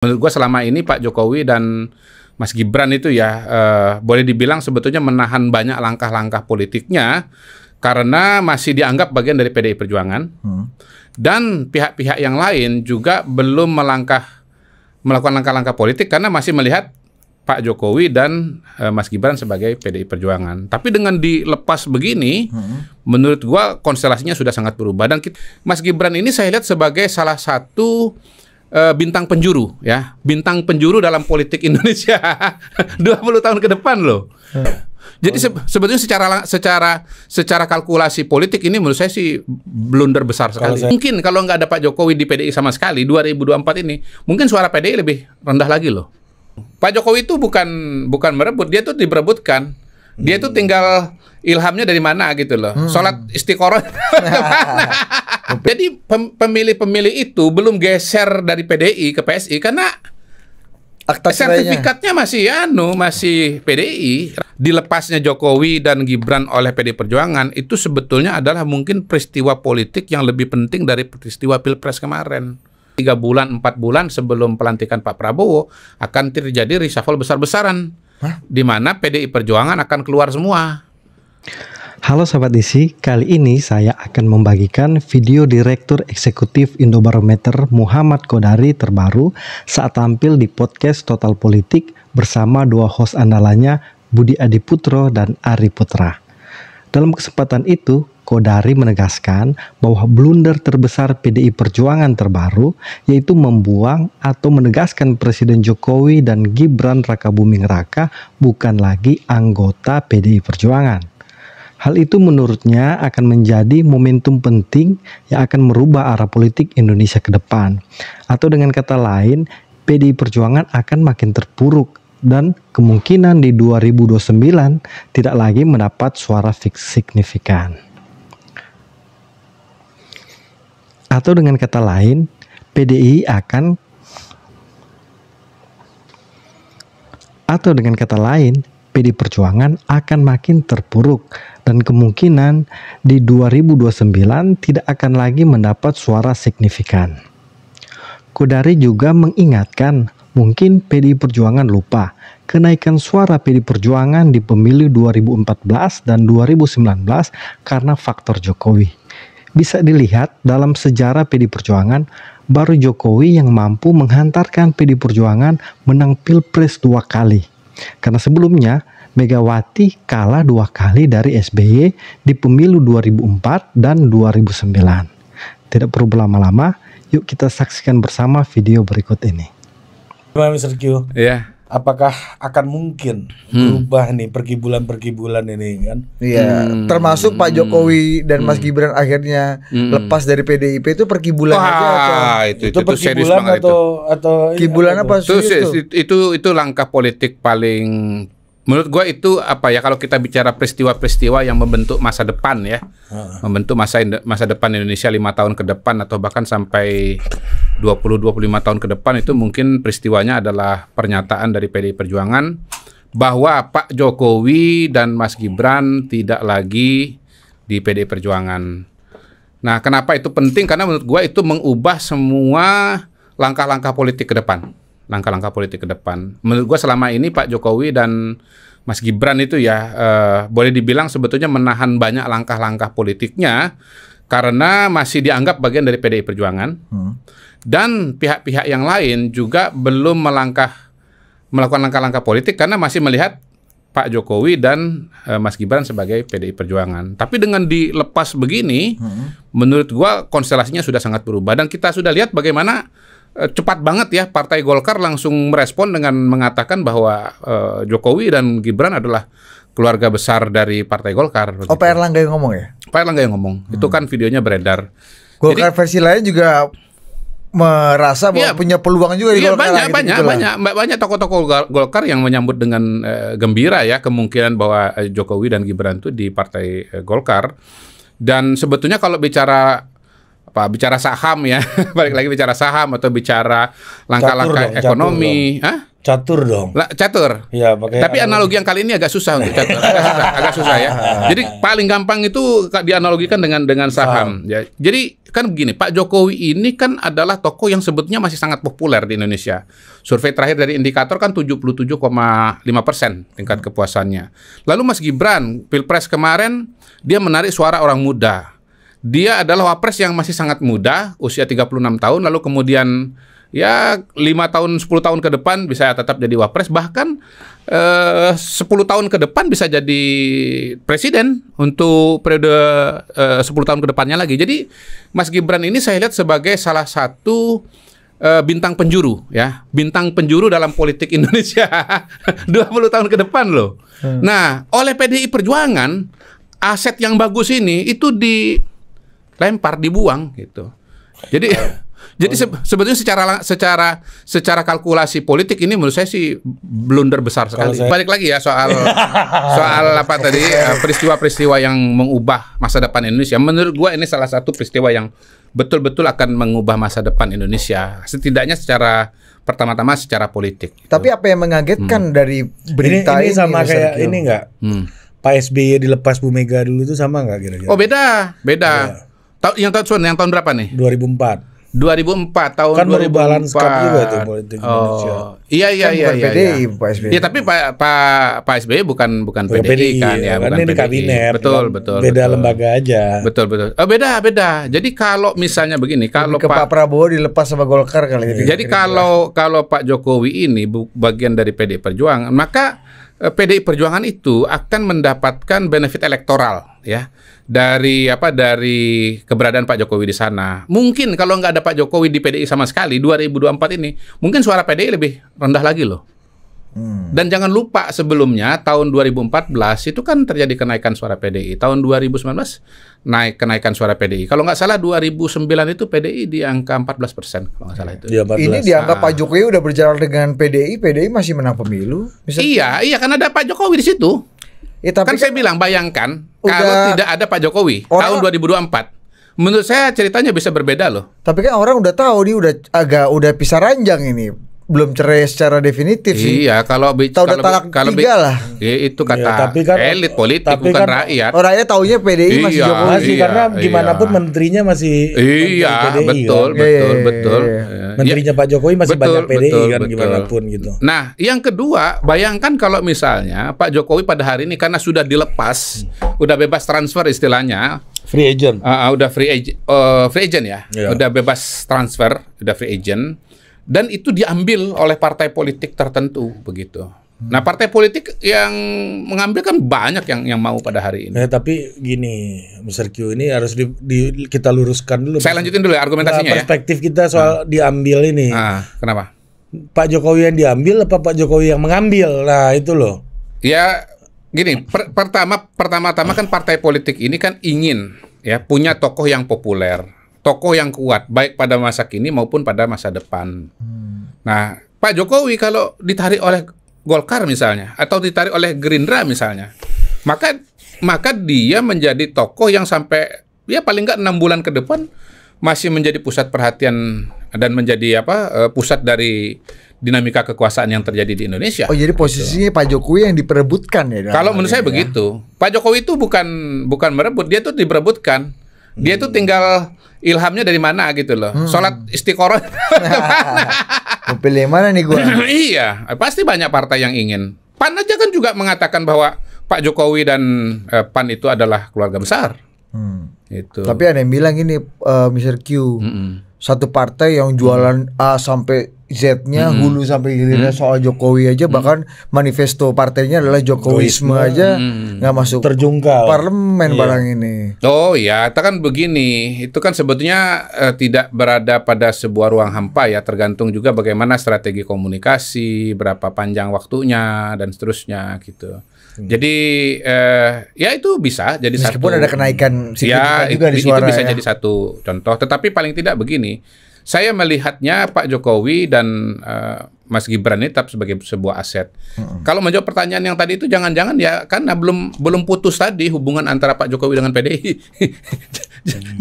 Menurut gue selama ini Pak Jokowi dan Mas Gibran itu ya eh, boleh dibilang sebetulnya menahan banyak langkah-langkah politiknya karena masih dianggap bagian dari PDI Perjuangan hmm. dan pihak-pihak yang lain juga belum melangkah melakukan langkah-langkah politik karena masih melihat Pak Jokowi dan eh, Mas Gibran sebagai PDI Perjuangan. Tapi dengan dilepas begini, hmm. menurut gua konstelasinya sudah sangat berubah dan kita, Mas Gibran ini saya lihat sebagai salah satu Eh, bintang penjuru ya bintang penjuru dalam politik Indonesia 20 tahun ke depan loh jadi se sebetulnya secara secara secara kalkulasi politik ini menurut saya sih blunder besar sekali kalau saya... mungkin kalau nggak ada Pak Jokowi di PDI sama sekali 2024 ini mungkin suara PDI lebih rendah lagi loh Pak Jokowi itu bukan bukan merebut dia tuh diberebutkan dia tuh hmm. tinggal ilhamnya dari mana gitu loh hmm. sholat istiqoroh Jadi pemilih-pemilih itu belum geser dari PDI ke PSI karena Akta sertifikatnya masih anu masih PDI. Dilepasnya Jokowi dan Gibran oleh PD Perjuangan itu sebetulnya adalah mungkin peristiwa politik yang lebih penting dari peristiwa Pilpres kemarin. Tiga bulan, empat bulan sebelum pelantikan Pak Prabowo akan terjadi reshuffle besar-besaran, di mana PDI Perjuangan akan keluar semua. Halo Sobat Isi, kali ini saya akan membagikan video Direktur Eksekutif Indobarometer Muhammad Kodari terbaru saat tampil di podcast Total Politik bersama dua host andalannya Budi Adiputro dan Ari Putra. Dalam kesempatan itu, Kodari menegaskan bahwa blunder terbesar PDI Perjuangan terbaru yaitu membuang atau menegaskan Presiden Jokowi dan Gibran Rakabuming Raka bukan lagi anggota PDI Perjuangan. Hal itu menurutnya akan menjadi momentum penting yang akan merubah arah politik Indonesia ke depan. Atau dengan kata lain, PDI Perjuangan akan makin terpuruk dan kemungkinan di 2029 tidak lagi mendapat suara fix signifikan. Atau dengan kata lain, PDI akan atau dengan kata lain, PD Perjuangan akan makin terpuruk dan kemungkinan di 2029 tidak akan lagi mendapat suara signifikan. Kodari juga mengingatkan mungkin PDI Perjuangan lupa kenaikan suara PDI Perjuangan di pemilu 2014 dan 2019 karena faktor Jokowi. Bisa dilihat dalam sejarah PDI Perjuangan, baru Jokowi yang mampu menghantarkan PDI Perjuangan menang Pilpres dua kali karena sebelumnya Megawati kalah dua kali dari SBY di pemilu 2004 dan 2009. Tidak perlu berlama-lama, yuk kita saksikan bersama video berikut ini. Terima kasih, Q. Ya, apakah akan mungkin hmm. berubah nih pergi bulan pergi bulan ini kan? Iya, hmm. termasuk Pak Jokowi dan hmm. Mas Gibran akhirnya hmm. lepas dari PDIP itu pergi bulan Wah, aja atau itu, itu, itu pergi serius bulan atau itu. atau pergi bulan apa itu, itu itu itu langkah politik paling menurut gue itu apa ya kalau kita bicara peristiwa-peristiwa yang membentuk masa depan ya. Uh. Membentuk masa masa depan Indonesia lima tahun ke depan atau bahkan sampai 20-25 tahun ke depan itu mungkin peristiwanya adalah pernyataan dari PDI Perjuangan bahwa Pak Jokowi dan Mas Gibran tidak lagi di PDI Perjuangan. Nah, kenapa itu penting? Karena menurut gue itu mengubah semua langkah-langkah politik ke depan. Langkah-langkah politik ke depan. Menurut gue selama ini Pak Jokowi dan Mas Gibran itu ya eh, boleh dibilang sebetulnya menahan banyak langkah-langkah politiknya karena masih dianggap bagian dari PDI Perjuangan hmm. dan pihak-pihak yang lain juga belum melangkah melakukan langkah-langkah politik karena masih melihat Pak Jokowi dan e, Mas Gibran sebagai PDI Perjuangan. Tapi dengan dilepas begini, hmm. menurut gua konstelasinya sudah sangat berubah dan kita sudah lihat bagaimana e, cepat banget ya Partai Golkar langsung merespon dengan mengatakan bahwa e, Jokowi dan Gibran adalah keluarga besar dari Partai Golkar. Oh, Pak Erlangga yang ngomong ya? Pak Erlangga yang ngomong. Hmm. Itu kan videonya beredar. Golkar Jadi, versi lain juga merasa bahwa iya, punya peluang juga di iya, Golkar. Banyak, banyak, gitu banyak, gitu banyak, banyak tokoh-tokoh Golkar yang menyambut dengan uh, gembira ya kemungkinan bahwa eh, Jokowi dan Gibran itu di Partai eh, Golkar. Dan sebetulnya kalau bicara apa bicara saham ya balik lagi bicara saham atau bicara langkah-langkah ekonomi catur dong. Hah? catur dong La, catur ya pakai tapi analogi, analogi yang kali ini agak susah untuk catur agak susah, agak susah ya jadi paling gampang itu dianalogikan dengan dengan saham, saham. ya jadi kan begini Pak Jokowi ini kan adalah tokoh yang sebetulnya masih sangat populer di Indonesia survei terakhir dari indikator kan 77,5 persen tingkat kepuasannya lalu Mas Gibran pilpres kemarin dia menarik suara orang muda dia adalah wapres yang masih sangat muda, usia 36 tahun, lalu kemudian ya lima tahun 10 tahun ke depan bisa tetap jadi wapres bahkan eh, 10 tahun ke depan bisa jadi presiden untuk periode eh, 10 tahun ke depannya lagi. Jadi Mas Gibran ini saya lihat sebagai salah satu eh, bintang penjuru ya, bintang penjuru dalam politik Indonesia 20 tahun ke depan loh. Hmm. Nah, oleh PDI Perjuangan aset yang bagus ini itu di lempar dibuang gitu. Jadi iya. jadi se sebetulnya secara secara secara kalkulasi politik ini menurut saya sih blunder besar sekali. Saya... Balik lagi ya soal soal apa tadi eh, peristiwa-peristiwa yang mengubah masa depan Indonesia. Menurut gua ini salah satu peristiwa yang betul-betul akan mengubah masa depan Indonesia. Setidaknya secara pertama-tama secara politik. Gitu. Tapi apa yang mengagetkan hmm. dari berita ini, ini, sama ini, kayak ini enggak? Hmm. Pak SBY dilepas Bu Mega dulu itu sama nggak kira-kira? Oh beda, beda. Ya. Ta yang tahun yang tahun berapa nih? 2004. 2004 tahun kan 2004. berubah juga itu politik oh, Indonesia. Iya iya kan iya iya. PDI iya. Pak SBY. Ya tapi Pak Pak Pak SBY bukan bukan PDI, PDI kan ya, kan bukan ini PDI. kabinet. Betul kan betul. Beda betul. lembaga aja. Betul betul. Oh, beda beda. Jadi kalau misalnya begini kalau Ke Pak, Pak Prabowo dilepas sama Golkar kali ini. Jadi kalau kalau Pak Jokowi ini bagian dari PD Perjuangan maka Eh, PDI Perjuangan itu akan mendapatkan benefit elektoral ya dari apa dari keberadaan Pak Jokowi di sana. Mungkin kalau nggak ada Pak Jokowi di PDI sama sekali 2024 ini, mungkin suara PDI lebih rendah lagi loh. Hmm. Dan jangan lupa sebelumnya tahun 2014 itu kan terjadi kenaikan suara PDI. Tahun 2019 naik kenaikan suara PDI. Kalau nggak salah 2009 itu PDI di angka 14 persen kalau nggak salah itu. Ya, Ini dianggap ah. Pak Jokowi udah berjalan dengan PDI, PDI masih menang pemilu. Misalnya. Iya, iya karena ada Pak Jokowi di situ. Ya, tapi kan, kan saya bilang bayangkan udah... kalau tidak ada Pak Jokowi orang... tahun 2024 menurut saya ceritanya bisa berbeda loh. Tapi kan orang udah tahu dia udah agak udah pisah ranjang ini belum cerai secara definitif sih. Iya, kalau tahu kalau, talak kalau tiga lah. Iya, itu kata ya, kan, elit politik tapi bukan kan, rakyat. Oh, rakyat taunya PDI iya, masih Jokowi masih sih iya, karena iya. gimana pun menterinya masih Iya, PDI, betul, kan? betul, iya, betul. Iya, iya, iya. Menterinya Pak Jokowi masih betul, banyak PDI betul, kan betul. gimana pun gitu. Nah, yang kedua, bayangkan kalau misalnya Pak Jokowi pada hari ini karena sudah dilepas, hmm. udah bebas transfer istilahnya, free agent. Uh, udah free agent uh, free agent ya. Yeah. Udah bebas transfer, udah free agent dan itu diambil oleh partai politik tertentu begitu. Nah, hmm. partai politik yang mengambil kan banyak yang yang mau pada hari ini. Eh, tapi gini, Mr. Q ini harus di, di kita luruskan dulu. Saya lanjutin dulu ya argumentasinya ya. Nah, Perspektif ya. kita soal nah. diambil ini. Nah, kenapa? Pak Jokowi yang diambil apa Pak Jokowi yang mengambil? Nah, itu loh. Ya, gini, per pertama pertama-tama kan partai politik ini kan ingin ya punya tokoh yang populer tokoh yang kuat baik pada masa kini maupun pada masa depan. Hmm. Nah, Pak Jokowi kalau ditarik oleh Golkar misalnya atau ditarik oleh Gerindra misalnya, maka maka dia menjadi tokoh yang sampai ya paling nggak enam bulan ke depan masih menjadi pusat perhatian dan menjadi apa eh, pusat dari dinamika kekuasaan yang terjadi di Indonesia. Oh jadi gitu. posisinya gitu. Pak Jokowi yang diperebutkan ya? Kalau menurut saya ya? begitu. Pak Jokowi itu bukan bukan merebut, dia tuh diperebutkan. Dia itu tinggal ilhamnya dari mana gitu loh. Hmm. Salat istiqoroh. pilih mana nih gua? iya, pasti banyak partai yang ingin. PAN aja kan juga mengatakan bahwa Pak Jokowi dan eh, PAN itu adalah keluarga besar. Hmm. Itu. Tapi ada yang bilang ini uh, eh, Mr. Q, mm -mm. satu partai yang jualan mm. A sampai Z-nya hmm. hulu sampai hilirnya hmm. soal Jokowi aja hmm. bahkan manifesto partainya adalah Jokowisme Jokowi. aja nggak hmm. masuk terjungkal parlemen yeah. barang ini. Oh ya, itu kan begini, itu kan sebetulnya eh, tidak berada pada sebuah ruang hampa ya, tergantung juga bagaimana strategi komunikasi, berapa panjang waktunya dan seterusnya gitu. Hmm. Jadi eh, ya itu bisa jadi Meskipun satu. ada kenaikan ya, juga itu, di suara. Itu bisa ya. jadi satu contoh, tetapi paling tidak begini saya melihatnya Pak Jokowi dan uh, Mas Gibran ini tetap sebagai sebuah aset. Hmm. Kalau menjawab pertanyaan yang tadi itu jangan-jangan ya karena belum belum putus tadi hubungan antara Pak Jokowi dengan PDI.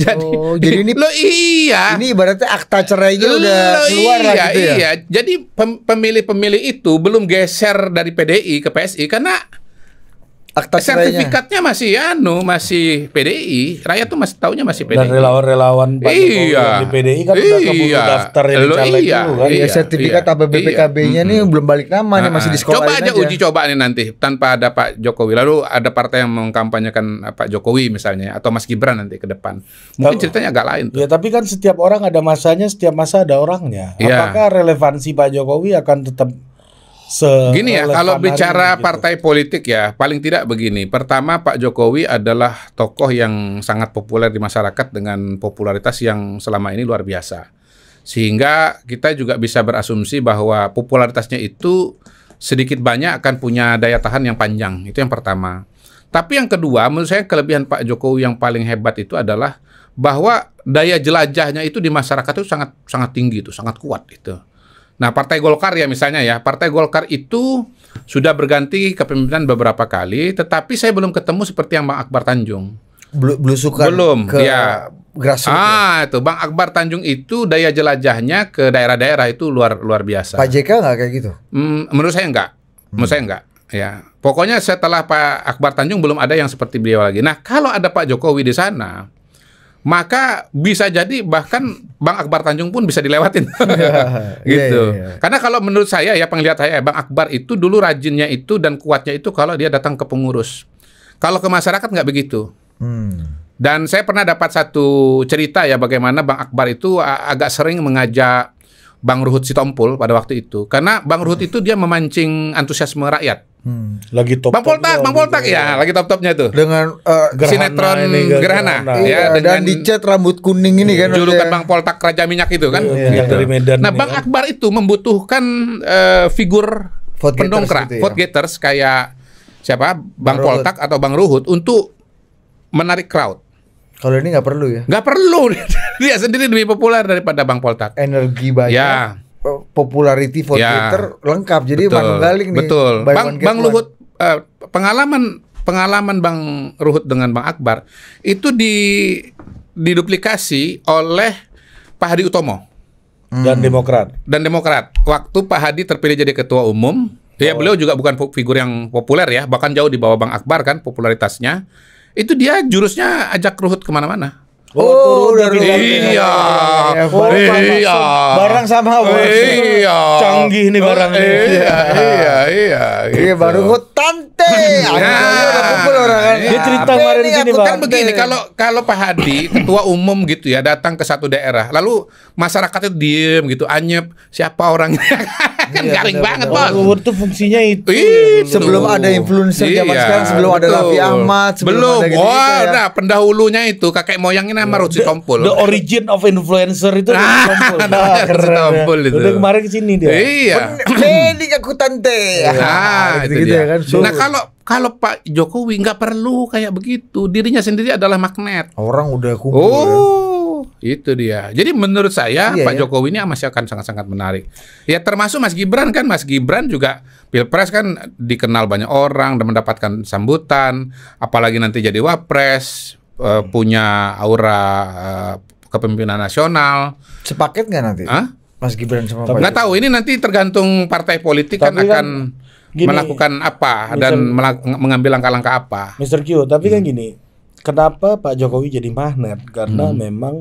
jadi oh, jadi ini lo iya. Ini ibaratnya akta cerai juga udah keluar iya, gitu ya. Iya, jadi pemilih-pemilih itu belum geser dari PDI ke PSI karena akta sertifikatnya masih anu masih PDI rakyat tuh masih taunya masih PDI dan relawan-relawan Pak iya. di PDI kan iya. udah daftar yang caleg iya. dulu kan iya. Ya, iya. sertifikat iya. BPKB-nya iya. nih hmm. belum balik nama nah, nih masih ah, ah. di sekolah coba aja, aja uji coba nih nanti tanpa ada Pak Jokowi lalu ada partai yang mengkampanyekan ah, Pak Jokowi misalnya atau Mas Gibran nanti ke depan mungkin Tau, ceritanya agak lain tuh. ya tapi kan setiap orang ada masanya setiap masa ada orangnya iya. apakah relevansi Pak Jokowi akan tetap Gini ya, kalau bicara ini, gitu. partai politik ya, paling tidak begini. Pertama Pak Jokowi adalah tokoh yang sangat populer di masyarakat dengan popularitas yang selama ini luar biasa. Sehingga kita juga bisa berasumsi bahwa popularitasnya itu sedikit banyak akan punya daya tahan yang panjang. Itu yang pertama. Tapi yang kedua, menurut saya kelebihan Pak Jokowi yang paling hebat itu adalah bahwa daya jelajahnya itu di masyarakat itu sangat sangat tinggi itu, sangat kuat itu. Nah, Partai Golkar ya misalnya ya, Partai Golkar itu sudah berganti kepemimpinan beberapa kali, tetapi saya belum ketemu seperti yang Bang Akbar Tanjung. Bel belusukan belum ke iya. ya Ah, itu Bang Akbar Tanjung itu daya jelajahnya ke daerah-daerah itu luar luar biasa. Pak JK nggak kayak gitu? Mm, menurut saya nggak. Hmm. Menurut saya nggak. Ya, pokoknya setelah Pak Akbar Tanjung belum ada yang seperti beliau lagi. Nah, kalau ada Pak Jokowi di sana, maka bisa jadi bahkan Bang Akbar Tanjung pun bisa dilewatin iya, iya, gitu. Yeah, yeah, Karena kalau menurut saya ya penglihat saya Bang Akbar itu dulu rajinnya itu dan kuatnya itu kalau dia datang ke pengurus. Kalau ke masyarakat nggak begitu. Hmm. Dan saya pernah dapat satu cerita ya bagaimana Bang Akbar itu agak sering mengajak Bang Ruhut Sitompul pada waktu itu. Karena Bang Ruhut itu dia memancing antusiasme rakyat. Hmm. Lagi top Bang Poltak, Bang gitu. Poltak ya, lagi top-topnya tuh. Dengan uh, gerhana sinetron ini, gerhana, gerhana ya iya, dengan dan dicat rambut kuning ini kan. Julukan Bang Poltak Raja Minyak itu kan. Iya, gitu. dari Medan. Nah, Bang kan. Akbar itu membutuhkan uh, figur vote pendongkrak, gitu ya. vote getters kayak siapa? Bang, Ruhut. Poltak atau Bang Ruhut untuk menarik crowd. Kalau ini nggak perlu ya? Nggak perlu. Dia sendiri lebih populer daripada Bang Poltak. Energi banyak. Ya popularity for ya, Twitter lengkap. Jadi betul, nih. Betul. Bang, Bang Luhut uh, pengalaman pengalaman Bang Ruhut dengan Bang Akbar itu di diduplikasi oleh Pak Hadi Utomo hmm. dan Demokrat. Dan Demokrat. Waktu Pak Hadi terpilih jadi ketua umum, ya, oh. ya beliau juga bukan figur yang populer ya, bahkan jauh di bawah Bang Akbar kan popularitasnya. Itu dia jurusnya ajak Ruhut kemana-mana. Oh, oh turun dari iya. Eh, iya. Oh, iya. Barang sama iya. bos. Iya. Canggih nih barang iya, iya, iya, iya. Iya, gitu. baru gue tante. iya, orang kan. iya. Dia cerita iya, kemarin ini kan Bang. Kan begini, kalau kalau Pak Hadi ketua umum gitu ya datang ke satu daerah, lalu masyarakat itu diem gitu, anyep, siapa orangnya? kan iya, garing bener, banget pak, bos. tuh fungsinya itu. Itu. Iya, sebelum ada influencer iya, sekarang, sebelum betul. ada Raffi Ahmad, sebelum belum. Ada Wah, oh, nah pendahulunya itu kakek moyangnya nama Rudi Tompul. The origin of influencer itu ah, Tompul. Nah, keren. Tompul itu. Udah kemarin kesini dia. Iya. Mending aku tante. Iya, nah, gitu, gitu ya kan. Nah kalau kalau Pak Jokowi nggak perlu kayak begitu, dirinya sendiri adalah magnet. Orang udah kumpul. Ya. Oh itu dia. Jadi menurut saya iya, Pak iya. Jokowi ini masih akan sangat-sangat menarik. Ya termasuk Mas Gibran kan, Mas Gibran juga pilpres kan dikenal banyak orang dan mendapatkan sambutan, apalagi nanti jadi wapres, eh, punya aura eh, kepemimpinan nasional. Sepaket nggak nanti? Hah? Mas Gibran sama Tapi Pak Nggak tahu, ini nanti tergantung partai politik kan tapi kan akan gini, melakukan apa Mister, dan mengambil langkah-langkah apa. Mister Q, tapi kan hmm. kan gini, Kenapa Pak Jokowi jadi magnet? Karena hmm. memang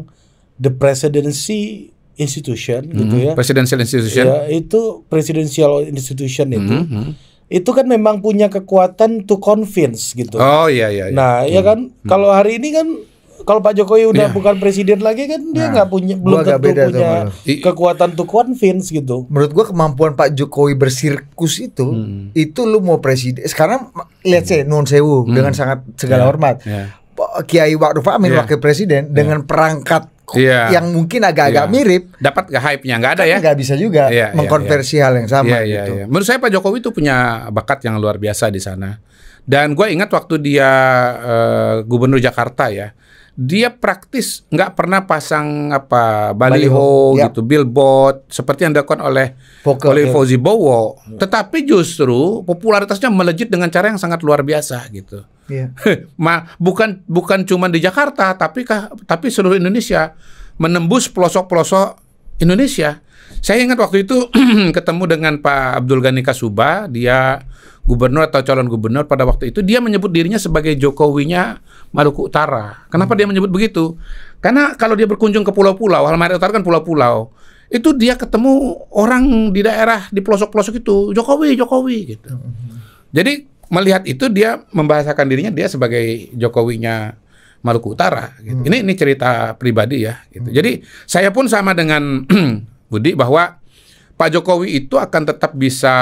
the presidency institution gitu hmm. gitu ya. Presidential institution. Ya, itu presidential institution itu. Hmm, hmm. Itu kan memang punya kekuatan to convince gitu. Oh iya iya. iya. Nah, iya hmm. ya kan hmm. kalau hari ini kan kalau Pak Jokowi udah yeah. bukan presiden lagi kan dia nah, nggak punya belum tentu beda punya kekuatan to convince gitu. Menurut gua kemampuan Pak Jokowi bersirkus itu hmm. itu lu mau presiden sekarang lihat hmm. saya non sewu hmm. dengan sangat segala yeah. hormat. Yeah. Kiai Wa'ruf Amin yeah. wakil presiden iya. dengan perangkat yeah. yang mungkin agak-agak yeah. mirip. Dapat gak hype-nya? nggak ada kan ya? nggak bisa juga yeah, iya, iya. mengkonversi yeah, hal yang sama yeah, yeah, gitu. Yeah. Menurut saya Pak Jokowi itu punya bakat yang luar biasa di sana. Dan gue ingat waktu dia uh, gubernur Jakarta ya, dia praktis nggak pernah pasang apa baliho, baliho gitu, yeah. billboard seperti yang dilakukan oleh Poker, oleh Fauzi Bowo. Tetapi justru popularitasnya melejit dengan cara yang sangat luar biasa gitu. Iya. Ma, bukan bukan cuma di Jakarta, tapi kah, tapi seluruh Indonesia menembus pelosok-pelosok Indonesia. Saya ingat waktu itu ketemu dengan Pak Abdul Ghani Kasuba, dia gubernur atau calon gubernur pada waktu itu dia menyebut dirinya sebagai Jokowinya Maluku Utara. Kenapa hmm. dia menyebut begitu? Karena kalau dia berkunjung ke pulau-pulau, Halmahera Maluku Utara kan pulau-pulau, itu dia ketemu orang di daerah di pelosok-pelosok itu Jokowi, Jokowi gitu. Hmm. Jadi melihat itu dia membahasakan dirinya dia sebagai Jokowinya Maluku Utara. Gitu. Hmm. Ini ini cerita pribadi ya. Gitu. Hmm. Jadi saya pun sama dengan Budi bahwa Pak Jokowi itu akan tetap bisa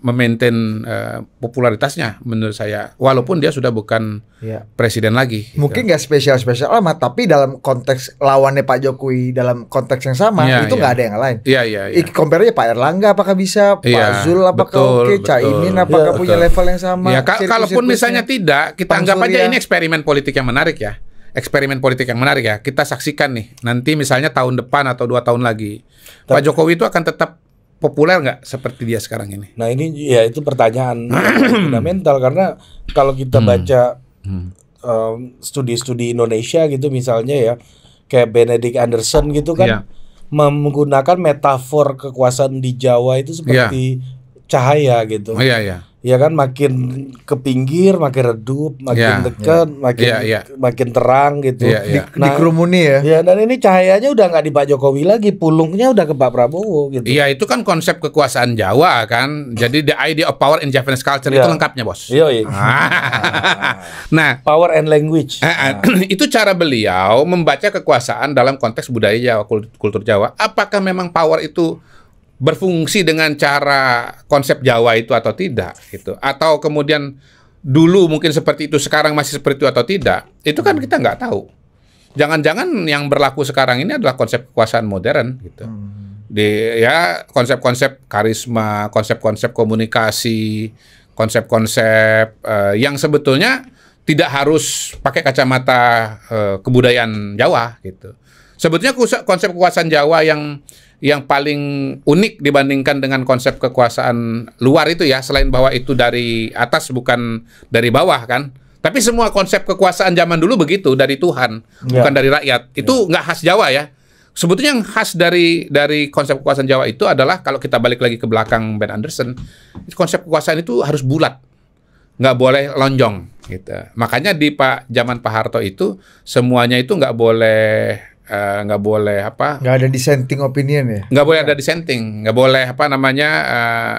memaintain uh, popularitasnya menurut saya walaupun dia sudah bukan ya. presiden lagi. Gitu. Mungkin nggak gitu. spesial-spesial amat tapi dalam konteks lawannya Pak Jokowi dalam konteks yang sama ya, itu iya. nggak ya. ada yang lain. Iya iya iya. compare Pak Erlangga apakah bisa, Pak iya, Zul apakah betul, oke, Caimin iya, apakah punya betul. level yang sama. Ya, ka kalaupun misalnya tidak, kita anggap aja ini eksperimen politik yang menarik ya eksperimen politik yang menarik ya. Kita saksikan nih nanti misalnya tahun depan atau dua tahun lagi Tapi, Pak Jokowi itu akan tetap populer nggak seperti dia sekarang ini? Nah ini ya itu pertanyaan fundamental karena kalau kita hmm. baca studi-studi hmm. um, Indonesia gitu misalnya ya kayak Benedict Anderson gitu kan yeah. menggunakan metafor kekuasaan di Jawa itu seperti yeah. cahaya gitu. Oh, yeah, yeah ya kan makin ke pinggir, makin redup, makin yeah, dekat, yeah. makin yeah, yeah. makin terang gitu. Yeah, yeah. Di, nah, dikerumuni ya. Ya dan ini cahayanya udah nggak di Pak Jokowi lagi, pulungnya udah ke Pak Prabowo gitu. Iya, yeah, itu kan konsep kekuasaan Jawa kan. Jadi the idea of power in Japanese culture yeah. itu ya. lengkapnya, Bos. Iya, iya. Ah. nah, power and language. Nah. itu cara beliau membaca kekuasaan dalam konteks budaya Jawa, kultur Jawa. Apakah memang power itu berfungsi dengan cara konsep Jawa itu atau tidak gitu atau kemudian dulu mungkin seperti itu sekarang masih seperti itu atau tidak itu kan hmm. kita nggak tahu jangan-jangan yang berlaku sekarang ini adalah konsep kekuasaan modern gitu hmm. di ya konsep-konsep karisma konsep-konsep komunikasi konsep-konsep uh, yang sebetulnya tidak harus pakai kacamata uh, kebudayaan Jawa gitu sebetulnya konsep kekuasaan Jawa yang yang paling unik dibandingkan dengan konsep kekuasaan luar itu ya selain bahwa itu dari atas bukan dari bawah kan tapi semua konsep kekuasaan zaman dulu begitu dari Tuhan ya. bukan dari rakyat itu ya. nggak ya. khas Jawa ya sebetulnya yang khas dari dari konsep kekuasaan Jawa itu adalah kalau kita balik lagi ke belakang Ben Anderson konsep kekuasaan itu harus bulat nggak boleh lonjong gitu makanya di Pak zaman Pak Harto itu semuanya itu nggak boleh Eh, nggak uh, boleh apa nggak ada dissenting opinion ya nggak boleh ada dissenting nggak boleh apa namanya uh,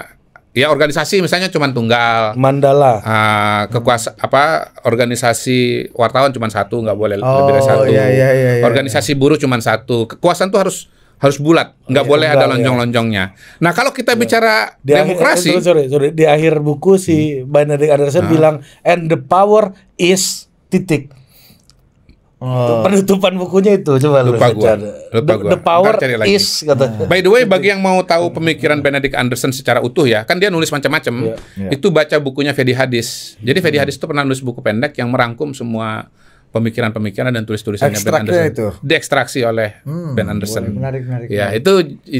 ya organisasi misalnya cuma tunggal mandala uh, kekuasa hmm. apa organisasi wartawan cuma satu nggak boleh oh, lebih dari oh, satu iya, iya, iya, iya, organisasi iya. buruh cuma satu kekuasaan tuh harus harus bulat nggak oh, iya, boleh enggak, ada iya. lonjong-lonjongnya iya. nah kalau kita iya. bicara di demokrasi akhir, sorry, sorry, di akhir buku si hmm. Benedict Anderson nah. bilang and the power is titik Oh. Penutupan bukunya itu coba lupa lu gua. Lupa gua. the power cari lagi. kata. By the way bagi yang mau tahu pemikiran Benedict Anderson secara utuh ya, kan dia nulis macam-macam. Yeah. Yeah. Itu baca bukunya Fedi Hadis. Jadi Fedi hmm. Hadis itu pernah nulis buku pendek yang merangkum semua pemikiran-pemikiran dan tulis-tulisannya Ben Anderson itu. diekstraksi oleh hmm, Ben Anderson. Boleh, menarik, menarik. Ya, menarik. itu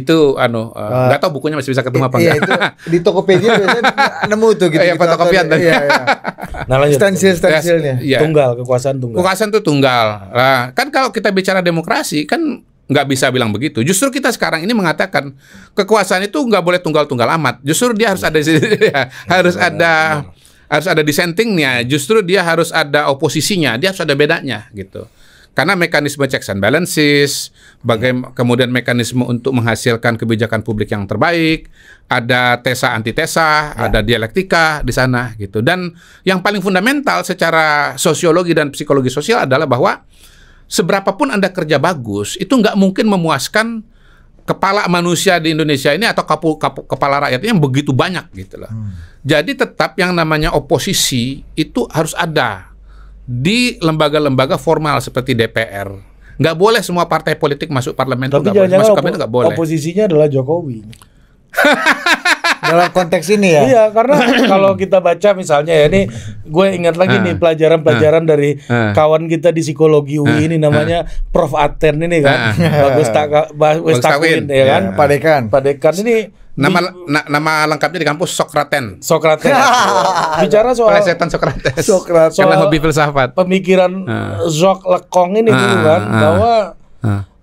itu anu eh, eh, nggak uh, uh, tahu bukunya masih bisa ketemu apa iya, enggak. Iya, di Tokopedia biasanya nemu tuh gitu. Iya, fotokopian tadi. Iya, iya. Nah, lanjut. Stensil-stensilnya. Ya, tunggal, kekuasaan tunggal. Kekuasaan itu tunggal. Nah, kan kalau kita bicara demokrasi kan nggak bisa bilang begitu. Justru kita sekarang ini mengatakan kekuasaan itu nggak boleh tunggal-tunggal amat. Justru dia harus ada ya, harus iya, ada harus ada dissentingnya, justru dia harus ada oposisinya, dia harus ada bedanya gitu. Karena mekanisme checks and balances, bagaimana kemudian mekanisme untuk menghasilkan kebijakan publik yang terbaik, ada tesa antitesa, ya. ada dialektika di sana gitu. Dan yang paling fundamental secara sosiologi dan psikologi sosial adalah bahwa seberapapun Anda kerja bagus, itu nggak mungkin memuaskan kepala manusia di Indonesia ini atau kapu, kapu, kepala rakyatnya yang begitu banyak gitu loh. Hmm. Jadi tetap yang namanya oposisi itu harus ada di lembaga-lembaga formal seperti DPR. Nggak boleh semua partai politik masuk parlemen Tapi itu nggak boleh. Masuk kabinet nggak boleh. Oposisinya adalah Jokowi. dalam konteks ini ya. Iya, karena kalau kita baca misalnya ya ini gue ingat lagi nih ah. pelajaran-pelajaran ah. dari ah. kawan kita di psikologi UI ini namanya Prof Aten ini kan. Bagus tak bagus takwin ya kan. Iya. Padekan. Padekan ini Nama na, nama lengkapnya di kampus Sokraten. Sokraten. Bicara soal setan Sokrates. Sokrates. Karena hobi filsafat. Pemikiran uh. Zok Lekong ini dulu kan bahwa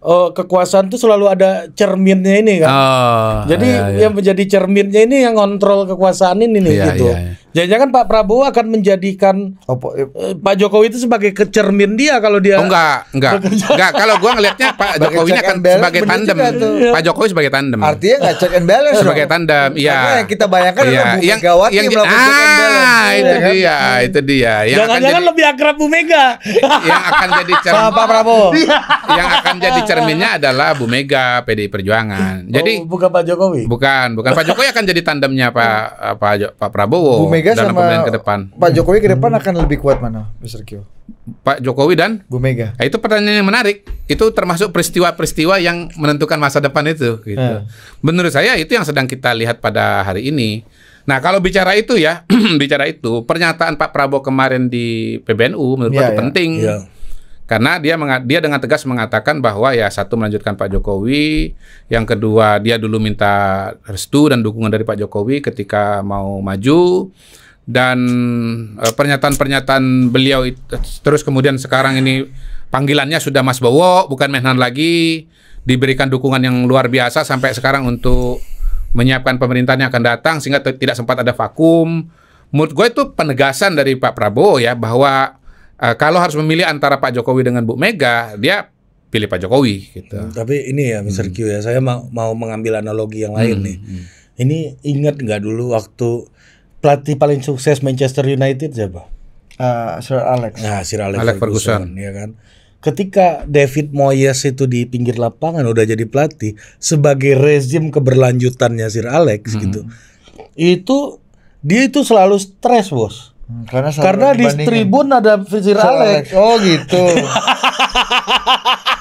uh, kekuasaan tuh selalu ada cerminnya ini kan. Oh, Jadi iya, iya. yang menjadi cerminnya ini yang kontrol kekuasaan ini nih iya, gitu. Iya, iya. Jangan-jangan Pak Prabowo akan menjadikan Opo, eh, eh, Pak Jokowi itu sebagai kecermin dia kalau dia oh, enggak enggak bekerja. enggak kalau gua ngelihatnya Pak Jokowi akan sebagai kan tandem iya. Pak Jokowi sebagai tandem artinya nggak check and balance sebagai tandem iya yang kita bayangkan iya. adalah yang, gawat yang, melakukan ah, balance itu iya kan? dia itu dia yang jangan-jangan lebih akrab Bu Mega yang akan jadi cermin Pak Prabowo yang akan jadi cerminnya adalah Bu Mega PDI Perjuangan oh, jadi oh, bukan Pak Jokowi bukan bukan Pak Jokowi akan jadi tandemnya Pak eh, Pak Pak Prabowo Mega dan sama ke depan. Pak Jokowi ke hmm. depan akan lebih kuat mana, Mr. Q? Pak Jokowi dan Bu Mega. Nah, itu pertanyaan yang menarik. Itu termasuk peristiwa-peristiwa yang menentukan masa depan itu. Gitu. Eh. Menurut saya itu yang sedang kita lihat pada hari ini. Nah kalau bicara itu ya, bicara itu pernyataan Pak Prabowo kemarin di PBNU menurut saya yeah, yeah. penting. Yeah karena dia dia dengan tegas mengatakan bahwa ya satu melanjutkan Pak Jokowi, yang kedua dia dulu minta restu dan dukungan dari Pak Jokowi ketika mau maju dan e, pernyataan-pernyataan beliau itu, terus kemudian sekarang ini panggilannya sudah Mas Bowo bukan Menhan lagi diberikan dukungan yang luar biasa sampai sekarang untuk menyiapkan pemerintahnya akan datang sehingga tidak sempat ada vakum. Menurut gue itu penegasan dari Pak Prabowo ya bahwa uh, kalau harus memilih antara Pak Jokowi dengan Bu Mega, dia pilih Pak Jokowi gitu. Hmm, tapi ini ya Mister Hmm. Q ya, saya mau, mau mengambil analogi yang lain hmm, nih. Hmm. Ini ingat nggak dulu waktu pelatih paling sukses Manchester United siapa? Uh, Sir Alex. Nah, Sir Alex, Alex Ferguson, Ferguson, ya kan ketika David Moyes itu di pinggir lapangan udah jadi pelatih sebagai rezim keberlanjutannya Sir Alex hmm. gitu itu dia itu selalu stres bos Hmm, karena, Karena di Tribun ada Fizir Alex. Alex. Oh gitu.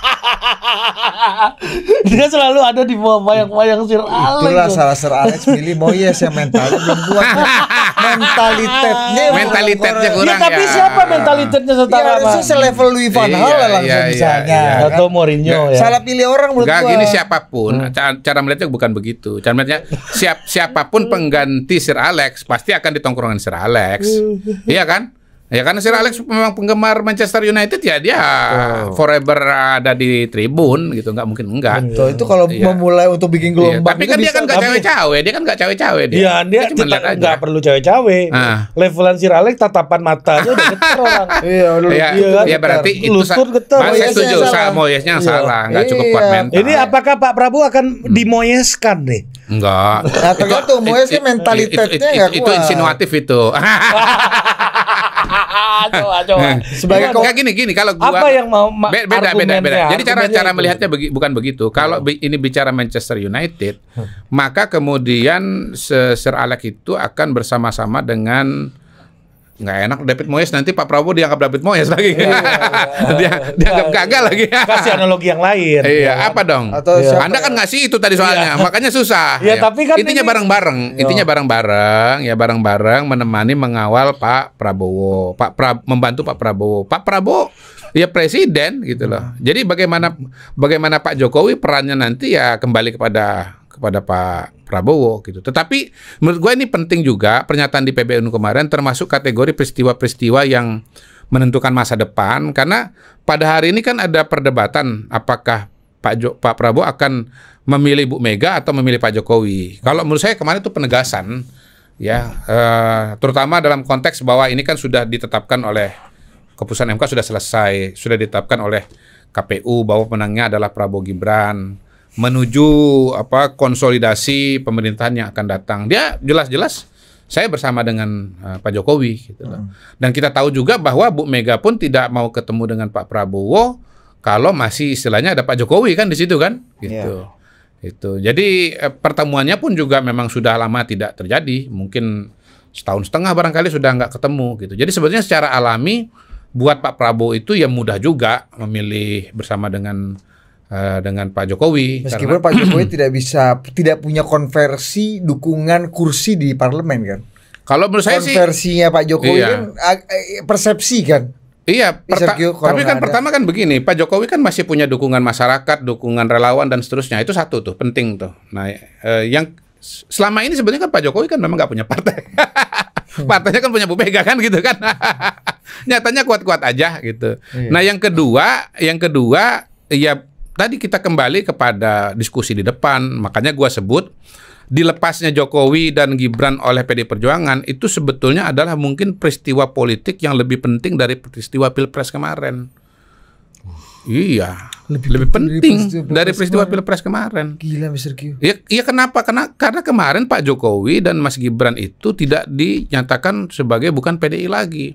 dia selalu ada di bawah wayang-wayang Sir Alex. Itulah salah Sir Alex pilih Moyes yang mentalnya belum kuat. mentalitasnya mentalitasnya kurang ya, tapi ya. siapa mentalitasnya setara ya, itu selevel Louis van iya, Gaal iya, langsung iya, misalnya iya, iya atau kan? Mourinho ya. salah pilih orang menurut Gak, gua gini siapapun hmm. cara, cara melihatnya bukan begitu cara melihatnya siap siapapun hmm. pengganti Sir Alex pasti akan ditongkrongan Sir Alex hmm. iya kan Ya karena Sir Alex memang penggemar Manchester United ya dia oh. forever ada di tribun gitu nggak mungkin enggak. Betul. Ya. Itu iya. kalau ya. memulai untuk bikin iya, gelombang. Ya. Tapi kan dia kan nggak cawe-cawe, dia kan nggak cawe-cawe dia. Iya dia, dia cuma nggak perlu cawe-cawe. Ah. Levelan Sir Alex tatapan matanya udah getar iya, iya, iya, iya kan, berarti getar. itu Lusur getar. saya setuju sama Moyesnya yang salah, nggak cukup kuat mental. Ini ah. apakah Pak Prabowo akan hmm. dimoyeskan nih? Enggak. Nah, tergantung Moyesnya mentalitasnya nggak kuat. itu insinuatif itu. coba coba. Eh, sebagai enggak gini gini kalau gua Apa yang mau beda beda beda. beda. Jadi cara cara melihatnya begi, bukan begitu. Kalau oh. ini bicara Manchester United, hmm. maka kemudian Sir Alex itu akan bersama-sama dengan nggak enak David Moyes nanti Pak Prabowo dianggap David Moyes lagi iya, iya, iya. dia dianggap gagal lagi kasih analogi yang lain iya ya. apa dong Atau iya. Anda kan ya? ngasih itu tadi soalnya iya. makanya susah iya, ya. tapi kan intinya bareng-bareng ini... Iya. intinya bareng-bareng ya bareng-bareng menemani mengawal Pak Prabowo Pak pra, membantu Pak Prabowo Pak Prabowo ya presiden gitu loh iya. jadi bagaimana bagaimana Pak Jokowi perannya nanti ya kembali kepada kepada Pak Prabowo gitu. Tetapi menurut gue ini penting juga pernyataan di PBNU kemarin termasuk kategori peristiwa-peristiwa yang menentukan masa depan karena pada hari ini kan ada perdebatan apakah Pak jo, Pak Prabowo akan memilih Bu Mega atau memilih Pak Jokowi. Kalau menurut saya kemarin itu penegasan ya uh, terutama dalam konteks bahwa ini kan sudah ditetapkan oleh keputusan MK sudah selesai, sudah ditetapkan oleh KPU bahwa menangnya adalah Prabowo Gibran menuju apa konsolidasi pemerintahan yang akan datang. Dia jelas-jelas saya bersama dengan uh, Pak Jokowi gitu Hmm. Dan kita tahu juga bahwa Bu Mega pun tidak mau ketemu dengan Pak Prabowo kalau masih istilahnya ada Pak Jokowi kan di situ kan gitu. Yeah. Itu. Jadi eh, pertemuannya pun juga memang sudah lama tidak terjadi, mungkin setahun setengah barangkali sudah nggak ketemu gitu. Jadi sebetulnya secara alami buat Pak Prabowo itu ya mudah juga memilih bersama dengan uh, dengan Pak Jokowi. Meskipun karena, Pak Jokowi tidak bisa tidak punya konversi dukungan kursi di parlemen kan. Kalau menurut saya sih konversinya Pak Jokowi iya. kan persepsi kan. Iya, Sergio, tapi kan ada. pertama kan begini, Pak Jokowi kan masih punya dukungan masyarakat, dukungan relawan dan seterusnya. Itu satu tuh, penting tuh. Nah, eh, yang selama ini sebenarnya kan Pak Jokowi kan memang nggak punya partai. Hmm. Partainya kan punya Bu Mega kan gitu kan. Nyatanya kuat-kuat aja gitu. Iya. Nah, yang kedua, yang kedua ya tadi kita kembali kepada diskusi di depan, makanya gua sebut dilepasnya Jokowi dan Gibran oleh PD Perjuangan itu sebetulnya adalah mungkin peristiwa politik yang lebih penting dari peristiwa Pilpres kemarin. Uh, iya, lebih, lebih penting dari peristiwa, dari peristiwa Pilpres kemarin. Gila Mr. Q. Iya, ya kenapa? Karena karena kemarin Pak Jokowi dan Mas Gibran itu tidak dinyatakan sebagai bukan PDI lagi.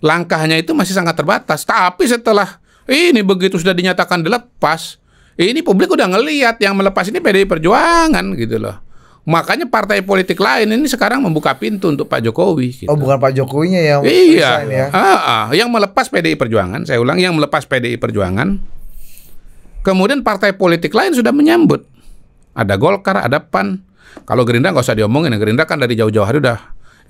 Langkahnya itu masih sangat terbatas, tapi setelah ini begitu sudah dinyatakan dilepas, ini publik udah ngeliat yang melepas ini PDI Perjuangan gitu loh. Makanya partai politik lain ini sekarang membuka pintu untuk Pak Jokowi. Gitu. Oh bukan Pak Jokowinya yang iya, ya? Ah, yang melepas PDI Perjuangan. Saya ulang, yang melepas PDI Perjuangan. Kemudian partai politik lain sudah menyambut. Ada Golkar, ada PAN. Kalau Gerindra nggak usah diomongin. Gerindra kan dari jauh-jauh hari udah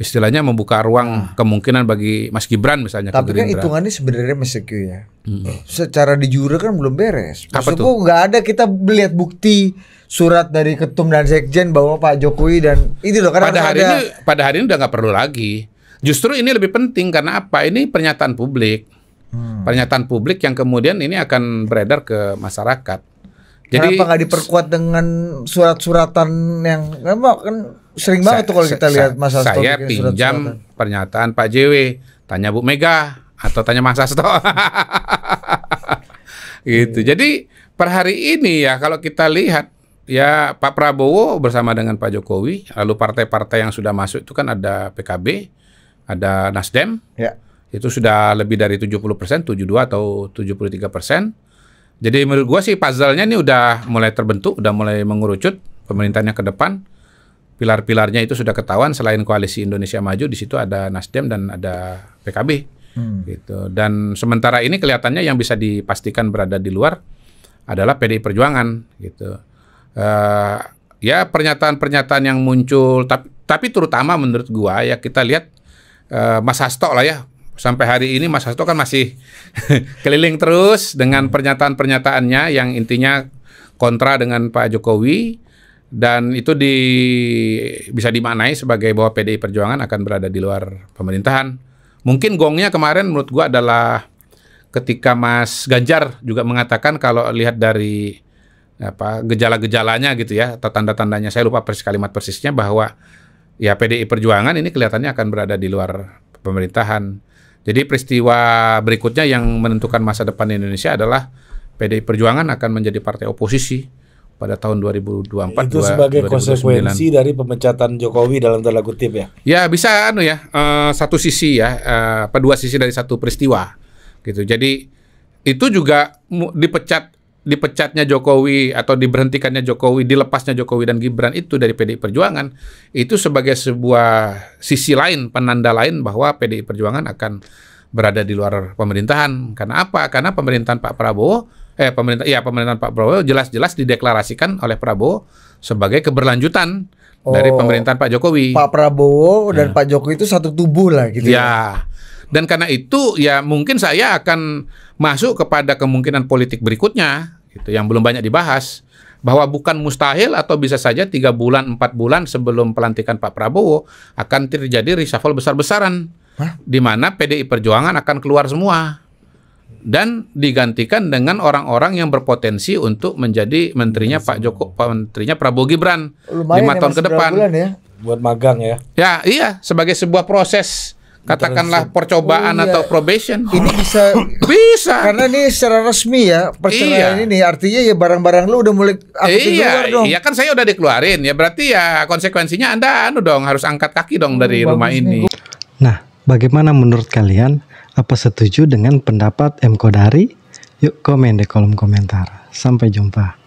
istilahnya membuka ruang ah. kemungkinan bagi Mas Gibran misalnya Tapi kan hitungannya sebenarnya mesekyu ya. Hmm. Secara di jure kan belum beres. Maksudku nggak ada kita melihat bukti surat dari ketum dan sekjen bahwa Pak Jokowi dan itu loh kan pada hari ada... ini pada hari ini udah nggak perlu lagi. Justru ini lebih penting karena apa? Ini pernyataan publik. Hmm. Pernyataan publik yang kemudian ini akan beredar ke masyarakat. Jadi, Kenapa nggak diperkuat dengan surat-suratan yang kan sering banget tuh kalau kita lihat Mas Hasto saya pinjam surat -surat. pernyataan Pak JW tanya Bu Mega atau tanya Mas Hasto gitu iya. jadi per hari ini ya kalau kita lihat ya Pak Prabowo bersama dengan Pak Jokowi lalu partai-partai yang sudah masuk itu kan ada PKB ada Nasdem ya. itu sudah lebih dari 70 persen 72 atau 73 persen jadi menurut gua sih puzzle-nya ini udah mulai terbentuk udah mulai mengurucut pemerintahnya ke depan pilar-pilarnya itu sudah ketahuan selain koalisi Indonesia Maju di situ ada Nasdem dan ada PKB hmm. gitu dan sementara ini kelihatannya yang bisa dipastikan berada di luar adalah PDI Perjuangan gitu uh, ya pernyataan-pernyataan yang muncul tapi tapi terutama menurut gua ya kita lihat uh, Mas Hasto lah ya sampai hari ini Mas Hasto kan masih keliling terus dengan pernyataan-pernyataannya yang intinya kontra dengan Pak Jokowi dan itu di bisa dimaknai sebagai bahwa PDI Perjuangan akan berada di luar pemerintahan. Mungkin gongnya kemarin menurut gua adalah ketika Mas Ganjar juga mengatakan kalau lihat dari apa gejala-gejalanya gitu ya atau tanda-tandanya saya lupa persis kalimat persisnya bahwa ya PDI Perjuangan ini kelihatannya akan berada di luar pemerintahan. Jadi peristiwa berikutnya yang menentukan masa depan Indonesia adalah PDI Perjuangan akan menjadi partai oposisi pada tahun 2024 itu sebagai 2009. konsekuensi dari pemecatan Jokowi dalam tanda kutip ya ya bisa anu ya uh, satu sisi ya uh, apa dua sisi dari satu peristiwa gitu jadi itu juga dipecat dipecatnya Jokowi atau diberhentikannya Jokowi dilepasnya Jokowi dan Gibran itu dari PDI Perjuangan itu sebagai sebuah sisi lain penanda lain bahwa PDI Perjuangan akan berada di luar pemerintahan karena apa karena pemerintahan Pak Prabowo eh pemerintah ya pemerintahan Pak Prabowo jelas-jelas dideklarasikan oleh Prabowo sebagai keberlanjutan oh, dari pemerintahan Pak Jokowi. Pak Prabowo dan nah. Pak Jokowi itu satu tubuh lah gitu ya. ya. Dan karena itu ya mungkin saya akan masuk kepada kemungkinan politik berikutnya gitu yang belum banyak dibahas bahwa bukan mustahil atau bisa saja tiga bulan empat bulan sebelum pelantikan Pak Prabowo akan terjadi reshuffle besar-besaran di mana PDI Perjuangan akan keluar semua dan digantikan dengan orang-orang yang berpotensi untuk menjadi menterinya Pak Joko, Pak menterinya Prabowo Gibran lima ya, tahun ke depan. Bulan ya, buat magang ya. Ya, iya, sebagai sebuah proses katakanlah percobaan oh, iya. atau probation. Ini bisa bisa. Karena ini secara resmi ya perceraian iya. ini artinya ya barang-barang lu udah mulai iya, keluar dong. Iya kan saya udah dikeluarin ya berarti ya konsekuensinya Anda anu dong harus angkat kaki dong oh, dari rumah ini. Nih. Nah, bagaimana menurut kalian apa setuju dengan pendapat M. Kodari? Yuk komen di kolom komentar. Sampai jumpa.